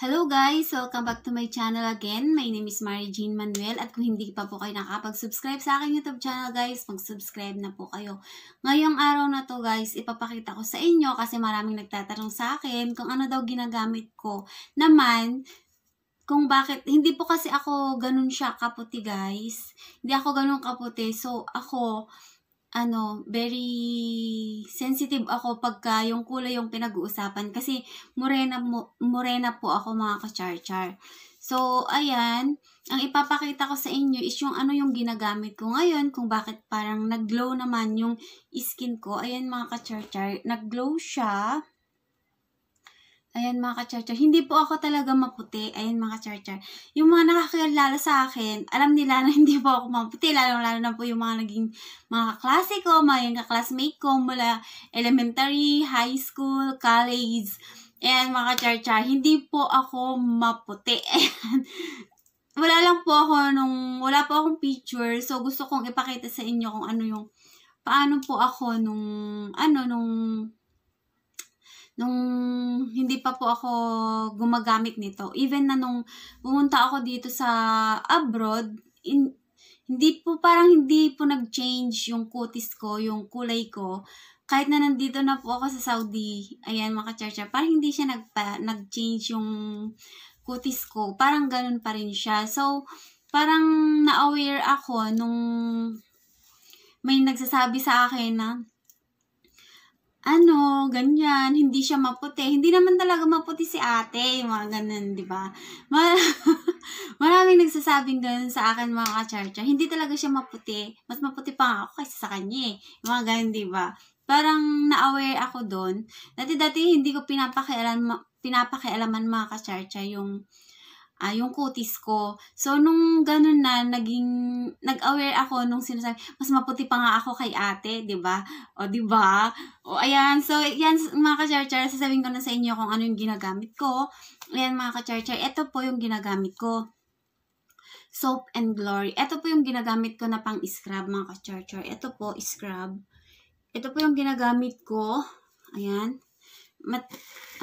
Hello guys! Welcome back to my channel again. My name is Mary Jean Manuel at kung hindi pa po kayo nakapag-subscribe sa akin YouTube channel guys, mag-subscribe na po kayo. Ngayong araw na to guys, ipapakita ko sa inyo kasi maraming nagtatanong sa akin kung ano daw ginagamit ko. Naman, kung bakit, hindi po kasi ako ganun siya kaputi guys. Hindi ako ganun kaputi. So, ako, ano, very sensitive ako pagka yung kulay yung pinag-uusapan kasi morena morena po ako mga kacharchar. So, ayan, ang ipapakita ko sa inyo is yung ano yung ginagamit ko ngayon kung bakit parang nag-glow naman yung skin ko. Ayan mga kacharchar, nag-glow siya. Ayan mga ka Hindi po ako talaga maputi. Ayan mga ka Yung mga nakakilala sa akin, alam nila na hindi po ako maputi. Lalo-lalo na po yung mga naging mga kaklase ko, mga yung kaklasmate ko mula elementary, high school, college. Ayan mga ka Hindi po ako maputi. Ayan. Wala lang po ako nung, wala po akong picture. So gusto kong ipakita sa inyo kung ano yung, paano po ako nung, ano, nung nung hindi pa po ako gumagamit nito. Even na nung pumunta ako dito sa abroad, in, hindi po parang hindi po nag-change yung kutis ko, yung kulay ko. Kahit na nandito na po ako sa Saudi, ayan mga charcha, parang hindi siya nagpa, nag-change yung kutis ko. Parang ganun pa rin siya. So, parang na-aware ako nung may nagsasabi sa akin na ano, ganyan, hindi siya maputi. Hindi naman talaga maputi si ate, mga ganun, di ba? Mar- maraming nagsasabing ganun sa akin, mga kacharcha. Hindi talaga siya maputi. Mas maputi pa ako kaysa sa kanya, eh. Mga ganun, di ba? Parang na-aware ako doon. Dati-dati hindi ko pinapakialam, pinapakialaman mga kacharcha yung uh, yung kutis ko. So, nung ganun na, naging, nag-aware ako nung sinasabi, mas maputi pa nga ako kay ate, di ba? O, di ba? O, ayan. So, yan, mga ka-charchar, sasabihin ko na sa inyo kung ano yung ginagamit ko. Ayan, mga ka-charchar, ito po yung ginagamit ko. Soap and Glory. Ito po yung ginagamit ko na pang-scrub, mga ka-charchar. Ito po, scrub. Ito po yung ginagamit ko. Ayan mat,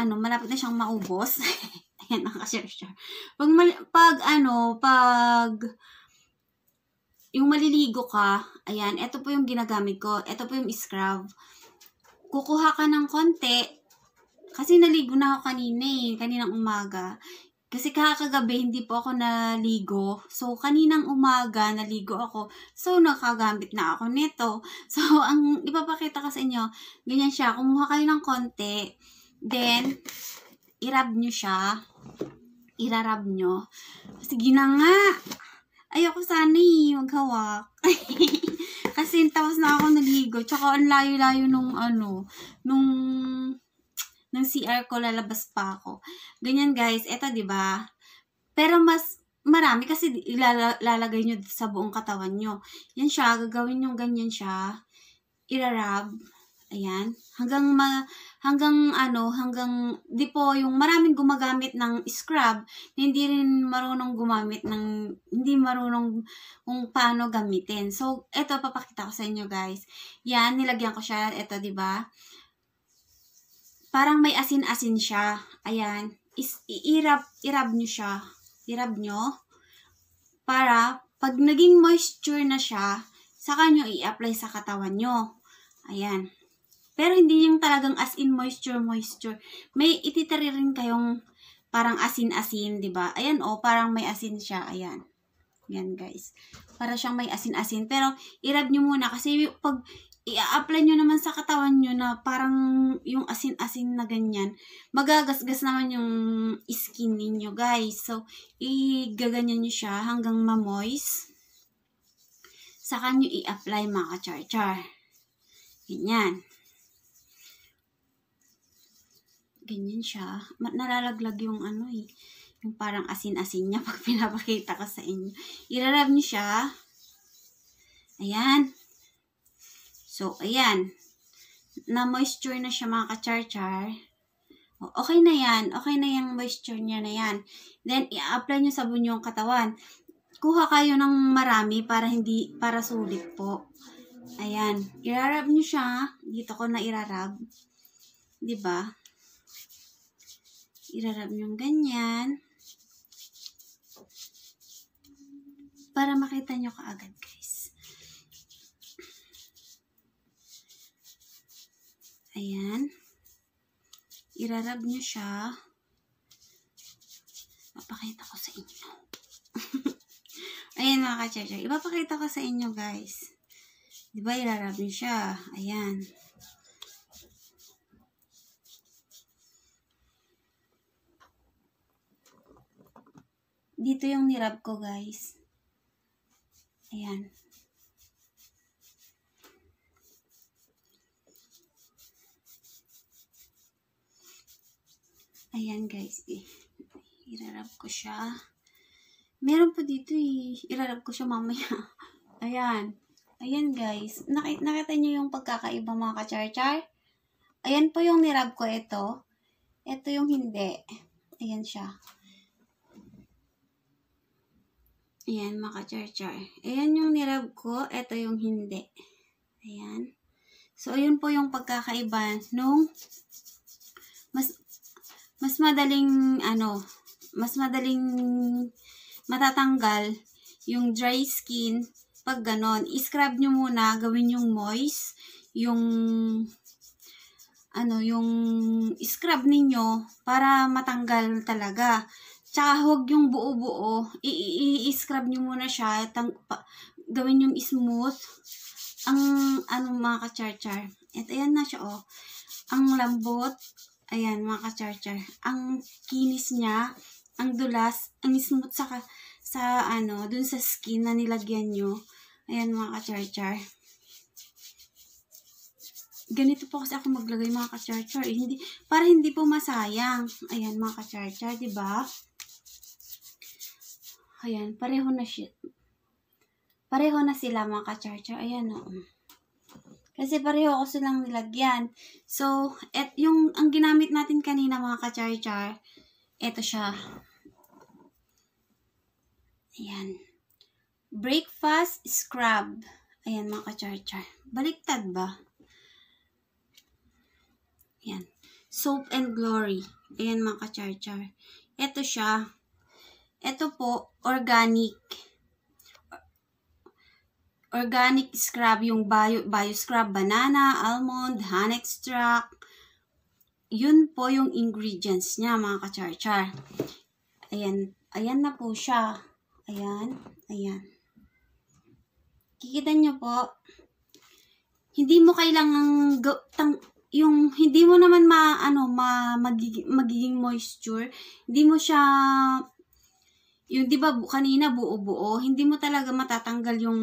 ano, malapit na siyang maubos. Ayan, nakasure-sure. Pag, pag, ano, pag, yung maliligo ka, ayan, ito po yung ginagamit ko. Ito po yung scrub. Kukuha ka ng konti, kasi naligo na ako kanina eh, kaninang umaga. Kasi kakagabi hindi po ako naligo. So, kaninang umaga naligo ako. So, nakagamit na ako nito. So, ang ipapakita ko sa inyo, ganyan siya. Kumuha kayo ng konti. Then, irab nyo siya. Irarab nyo. Sige na nga. Ayoko sana eh. Huwag Kasi tapos na ako naligo. Tsaka ang layo-layo nung ano, nung ng CR ko, lalabas pa ako. Ganyan guys, eto ba diba? Pero mas marami kasi ilalagay nyo sa buong katawan nyo. Yan siya, gagawin yung ganyan siya. Irarab. Ayan. Hanggang, ma, hanggang ano, hanggang, di po, yung maraming gumagamit ng scrub na hindi rin marunong gumamit ng, hindi marunong kung paano gamitin. So, eto, papakita ko sa inyo guys. Yan, nilagyan ko siya. Eto, di ba? Parang may asin-asin siya. Ayan. i iirab, irab nyo siya. Irab nyo. Para pag naging moisture na siya, saka nyo i-apply sa katawan nyo. Ayan. Pero hindi yung talagang as in moisture, moisture. May ititari rin kayong parang asin-asin, di ba? Ayan o, oh, parang may asin siya. Ayan. Yan guys. Para siyang may asin-asin. Pero, irab nyo muna. Kasi pag i-apply nyo naman sa katawan nyo na parang yung asin-asin na ganyan, magagasgas naman yung skin ninyo, guys. So, i igaganyan nyo siya hanggang mamoist. Saka nyo i-apply mga kachar-char. Ganyan. Ganyan siya. Nalalaglag yung ano eh. Yung parang asin-asin niya pag pinapakita ko sa inyo. Irarab nyo siya. Ayan. So, ayan. Na-moisture na siya mga kacharchar. Okay na yan. Okay na yung moisture niya na yan. Then, i-apply nyo sabon yung katawan. Kuha kayo ng marami para hindi, para sulit po. Ayan. Irarab nyo siya. Dito ko na irarab. ba? Diba? Irarab nyo ganyan. Para makita nyo kaagad. Ayan. Irarab nyo siya. Papakita ko sa inyo. Ayan mga ka-checher. Ipapakita ko sa inyo guys. Diba irarab nyo siya. Ayan. Dito yung nirab ko guys. Ayan. Ayan guys, eh. Irarap ko siya. Meron pa dito eh. Irarap ko siya mamaya. Ayan. Ayan guys. Nakita, nakita nyo yung pagkakaiba mga kacharchar? Ayan po yung nirab ko ito. Ito yung hindi. Ayan siya. Ayan mga kacharchar. Ayan yung nirab ko. Ito yung hindi. Ayan. So, ayun po yung pagkakaiba nung mas madaling, ano, mas madaling matatanggal yung dry skin pag ganon. I-scrub nyo muna, gawin yung moist, yung ano, yung scrub ninyo para matanggal talaga. Tsaka huwag yung buo-buo. I-scrub nyo muna siya. Tang, pa, gawin yung smooth. Ang, ano mga ka-char-char. At ayan na siya, oh. Ang lambot. Ayan, mga ka-charger. Ang kinis niya, ang dulas, ang smooth sa, sa ano, dun sa skin na nilagyan nyo. Ayan, mga ka-charger. Ganito po kasi ako maglagay, mga ka-charger. Eh, hindi, para hindi po masayang. Ayan, mga ka-charger, diba? Ayan, pareho na siya. Pareho na sila, mga ka-charger. Ayan, oo. Oh. Kasi pareho ko silang nilagyan. So, et, yung ang ginamit natin kanina mga ka-char-char, eto siya. Ayan. Breakfast scrub. Ayan mga ka-char-char. Baliktad ba? Ayan. Soap and Glory. Ayan mga ka-char-char. Ito siya. Ito po, organic organic scrub, yung bio, bio scrub, banana, almond, honey extract. Yun po yung ingredients niya, mga kacharchar. Ayan, ayan na po siya. Ayan, ayan. Kikita niyo po, hindi mo kailangan tang, yung hindi mo naman maano ma ano, magiging, magiging moisture, hindi mo siya yung 'di ba kanina buo-buo, hindi mo talaga matatanggal yung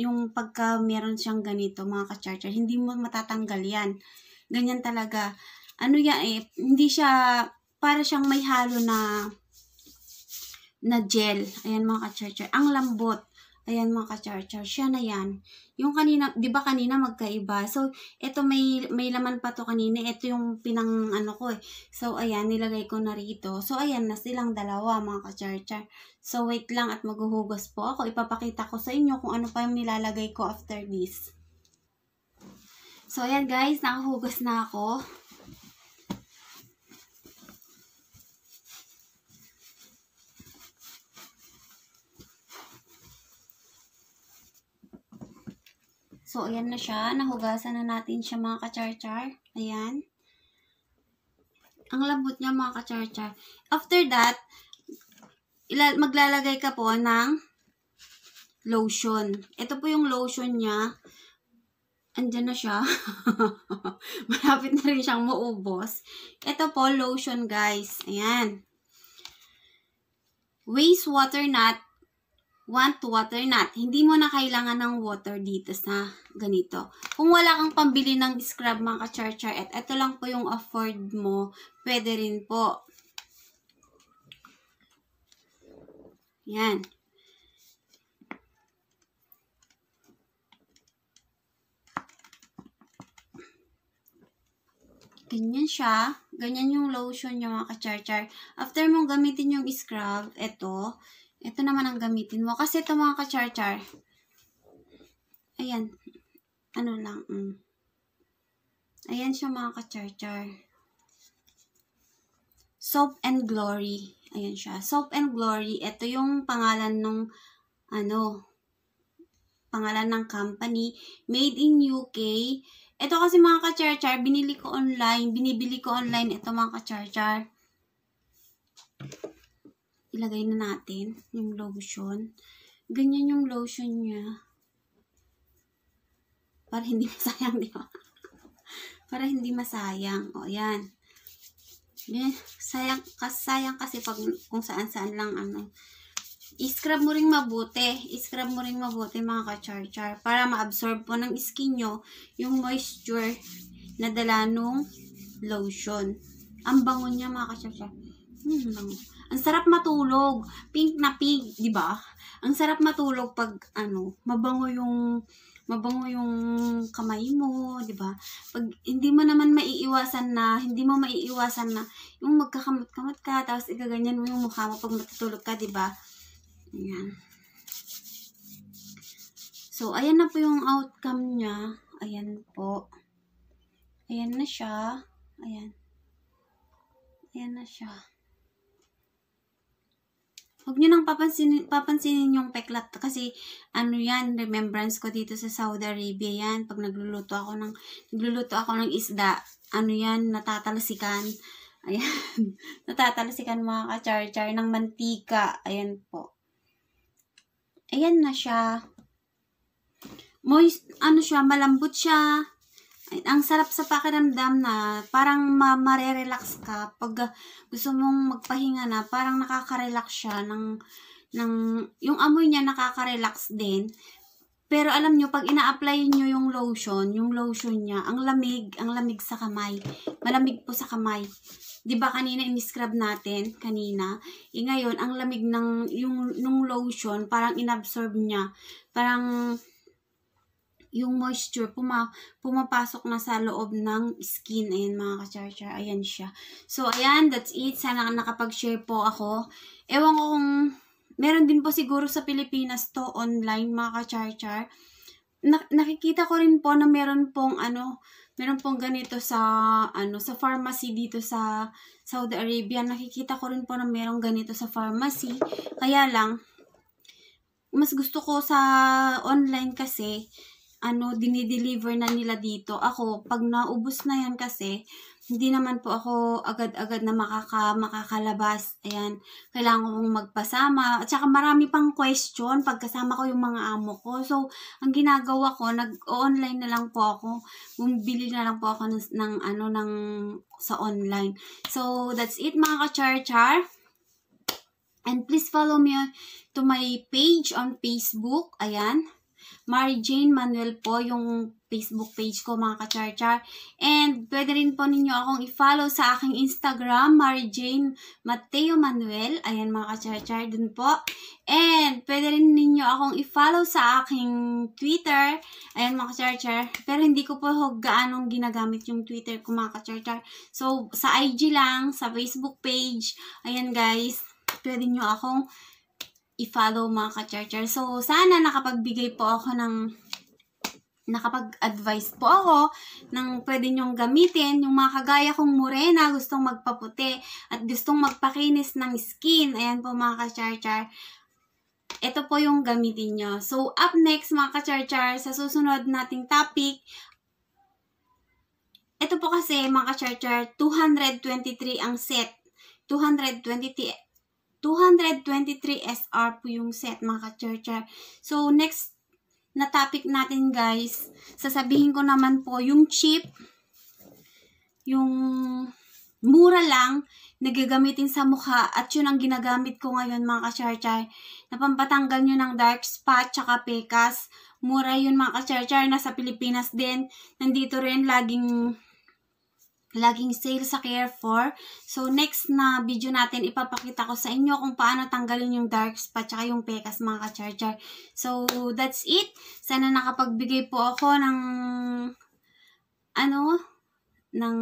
yung pagka meron siyang ganito, mga ka-charger, hindi mo matatanggal yan. Ganyan talaga. Ano yan eh, hindi siya, para siyang may halo na na gel. Ayan mga ka-charger. Ang lambot. Ayan mga ka char siya na yan. Yung kanina, di ba kanina magkaiba? So, ito may, may laman pa to kanina. Ito yung pinang ano ko eh. So, ayan, nilagay ko na rito. So, ayan na silang dalawa mga ka char So, wait lang at maghuhugas po ako. Ipapakita ko sa inyo kung ano pa yung nilalagay ko after this. So, ayan guys, nakahugas na ako. So, ayan na siya. Nahugasan na natin siya mga kacharchar. Ayan. Ang labot niya mga kacharchar. After that, maglalagay ka po ng lotion. Ito po yung lotion niya. Andiyan na siya. Malapit na rin siyang maubos. Ito po, lotion guys. Ayan. Waste water nut want to water not. Hindi mo na kailangan ng water dito sa ganito. Kung wala kang pambili ng scrub mga ka-charchar, at ito lang po yung afford mo, pwede rin po. Yan. ganyan siya. Ganyan yung lotion niya mga ka-charchar. After mong gamitin yung scrub, ito, ito naman ang gamitin mo. Kasi ito mga kachar-char. ayan, ano lang, mm. ayan siya mga kachar-char. Soap and Glory. Ayan siya. Soap and Glory. Ito yung pangalan nung, ano, pangalan ng company. Made in UK. Ito kasi mga kachar-char. binili ko online, binibili ko online ito mga kachar-char ilagay na natin yung lotion. Ganyan yung lotion niya. Para hindi masayang, di ba? Para hindi masayang. O, yan. Yan. Sayang, kas, kasi pag, kung saan-saan lang, ano. I-scrub mo rin mabuti. I-scrub mo rin mabuti, mga ka-char-char. Para ma-absorb po ng skin nyo yung moisture na dala nung lotion. Ang bango niya, mga ka-char-char. Hmm, bango. Ang sarap matulog. Pink na pink, di ba? Ang sarap matulog pag, ano, mabango yung, mabango yung kamay mo, di ba? Pag hindi mo naman maiiwasan na, hindi mo maiiwasan na, yung magkakamot-kamot ka, tapos igaganyan mo yung mukha mo pag matutulog ka, di ba? Ayan. So, ayan na po yung outcome niya. Ayan po. Ayan na siya. Ayan. Ayan na siya. Huwag nyo nang papansinin, papansinin yung peklat kasi ano yan, remembrance ko dito sa Saudi Arabia yan. Pag nagluluto ako ng, nagluluto ako ng isda, ano yan, natatalasikan. Ayan, natatalasikan mga kachar-char ng mantika. Ayan po. Ayan na siya. Moist, ano siya, malambot siya ang sarap sa pakiramdam na parang ma- marerelax ka pag gusto mong magpahinga na parang nakaka-relax siya ng ng yung amoy niya nakaka-relax din pero alam nyo, pag ina-apply nyo yung lotion, yung lotion niya, ang lamig, ang lamig sa kamay. Malamig po sa kamay. ba diba, kanina in-scrub natin, kanina. E ngayon, ang lamig ng yung, nung lotion, parang inabsorb niya. Parang yung moisture puma, pumapasok na sa loob ng skin. Ayan mga kacharchar, ayan siya. So, ayan, that's it. Sana nakapag-share po ako. Ewan ko kung meron din po siguro sa Pilipinas to online mga kacharchar. Na, nakikita ko rin po na meron pong ano, meron pong ganito sa ano sa pharmacy dito sa Saudi Arabia. Nakikita ko rin po na merong ganito sa pharmacy. Kaya lang mas gusto ko sa online kasi ano, dinideliver na nila dito. Ako, pag naubos na yan kasi, hindi naman po ako agad-agad na makaka, makakalabas. Ayan, kailangan kong magpasama. At saka marami pang question pagkasama ko yung mga amo ko. So, ang ginagawa ko, nag-online na lang po ako. Bumibili na lang po ako ng, ng ano, ng, sa online. So, that's it mga ka-char-char. And please follow me to my page on Facebook. Ayan. Mary Jane Manuel po yung Facebook page ko mga kacharchar. And pwede rin po ninyo akong i-follow sa aking Instagram, Mary Jane Mateo Manuel. Ayan mga kacharchar, dun po. And pwede rin ninyo akong i-follow sa aking Twitter. Ayan mga kacharchar. Pero hindi ko po gaanong ginagamit yung Twitter ko mga kacharchar. So sa IG lang, sa Facebook page. Ayan guys, pwede nyo akong i-follow mga ka-charger. So, sana nakapagbigay po ako ng nakapag-advise po ako ng pwede nyong gamitin. Yung mga kagaya kong morena, gustong magpaputi at gustong magpakinis ng skin. Ayan po mga ka-charchar. Ito po yung gamitin nyo. So, up next mga ka-charchar, sa susunod nating topic, ito po kasi mga ka-charchar, 223 ang set. 223 223 SR po yung set mga ka-churcher. So, next na topic natin guys, sasabihin ko naman po yung chip, yung mura lang nagagamitin sa mukha at yun ang ginagamit ko ngayon mga ka-charchar. Napampatanggal nyo ng dark spot tsaka pekas. Mura yun mga ka-charchar. Nasa Pilipinas din. Nandito rin laging Laging sale sa Care 4. So, next na video natin, ipapakita ko sa inyo kung paano tanggalin yung dark spot at yung pekas mga ka-charger. So, that's it. Sana nakapagbigay po ako ng ano, ng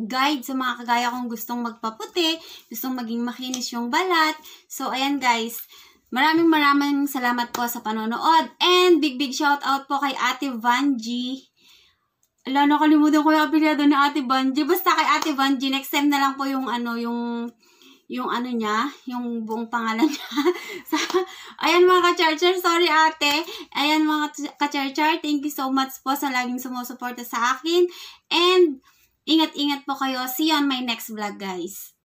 guide sa mga kagaya kong gustong magpaputi, gustong maging makinis yung balat. So, ayan guys. Maraming maraming salamat po sa panonood. And big big shout out po kay Ate Vanji Ala, nakalimutan ko yung apelyado ni Ate Banji. Basta kay Ate Banji, next time na lang po yung ano, yung yung ano niya, yung buong pangalan niya. so, ayan mga ka-charger, sorry ate. Ayan mga ka-charger, thank you so much po sa laging sumusuporta sa akin. And, ingat-ingat po kayo. See you on my next vlog, guys.